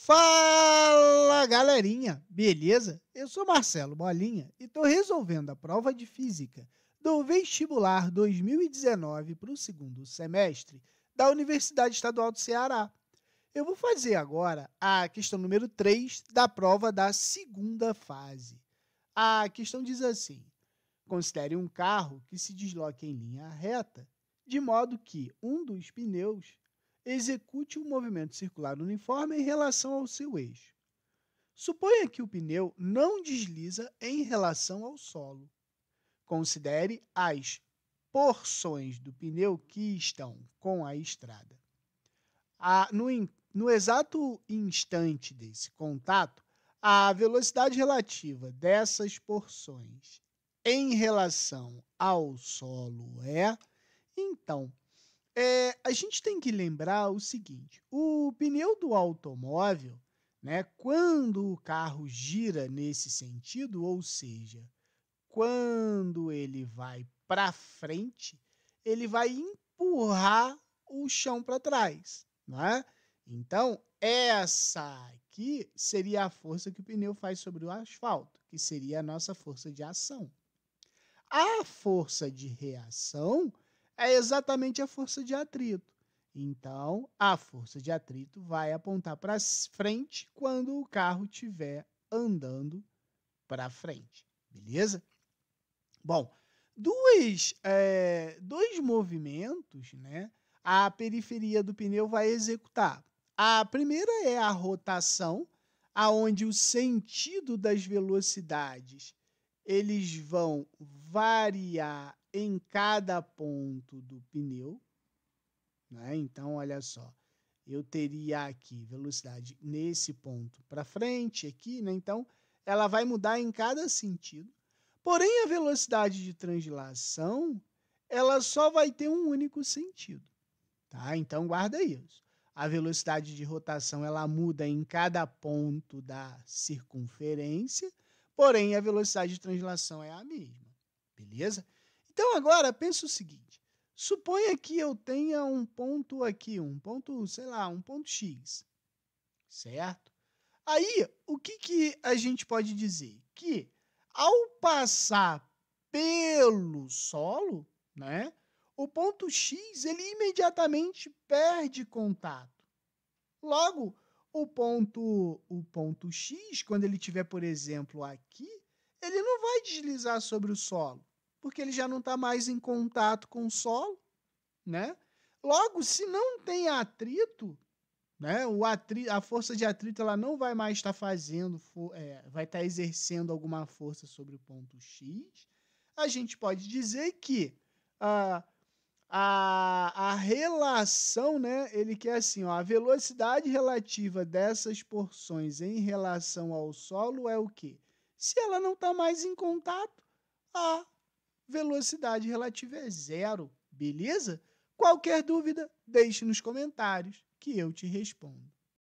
Fala galerinha, beleza? Eu sou Marcelo Bolinha e estou resolvendo a prova de física do vestibular 2019 para o segundo semestre da Universidade Estadual do Ceará. Eu vou fazer agora a questão número 3 da prova da segunda fase. A questão diz assim: considere um carro que se desloque em linha reta, de modo que um dos pneus execute um movimento circular uniforme em relação ao seu eixo. Suponha que o pneu não desliza em relação ao solo. Considere as porções do pneu que estão com a estrada. A, no, no exato instante desse contato, a velocidade relativa dessas porções em relação ao solo é, então, é, a gente tem que lembrar o seguinte: o pneu do automóvel, né, quando o carro gira nesse sentido, ou seja, quando ele vai para frente, ele vai empurrar o chão para trás, é Então, essa aqui seria a força que o pneu faz sobre o asfalto, que seria a nossa força de ação. A força de reação é exatamente a força de atrito. Então, a força de atrito vai apontar para frente quando o carro estiver andando para frente, beleza? Bom, duas, é, dois movimentos né, a periferia do pneu vai executar. A primeira é a rotação, aonde o sentido das velocidades eles vão variar em cada ponto do pneu. Né? Então, olha só, eu teria aqui velocidade nesse ponto para frente, aqui, né? Então, ela vai mudar em cada sentido. Porém, a velocidade de translação, ela só vai ter um único sentido, tá? Então, guarda isso. A velocidade de rotação, ela muda em cada ponto da circunferência, porém a velocidade de translação é a mesma. Beleza? Então agora pensa o seguinte: suponha que eu tenha um ponto aqui, um ponto, sei lá, um ponto x. Certo? Aí, o que, que a gente pode dizer? Que ao passar pelo solo, né, o ponto X ele imediatamente perde contato. Logo, o ponto, o ponto X, quando ele tiver, por exemplo, aqui, ele não vai deslizar sobre o solo, porque ele já não está mais em contato com o solo, né? Logo, se não tem atrito, né? O atri a força de atrito ela não vai mais estar tá fazendo, é, vai estar tá exercendo alguma força sobre o ponto X. A gente pode dizer que uh, a, relação, né? Ele quer assim, ó, a velocidade relativa dessas porções em relação ao solo é o quê? Se ela não está mais em contato, a velocidade relativa é zero, beleza? Qualquer dúvida, deixe nos comentários que eu te respondo.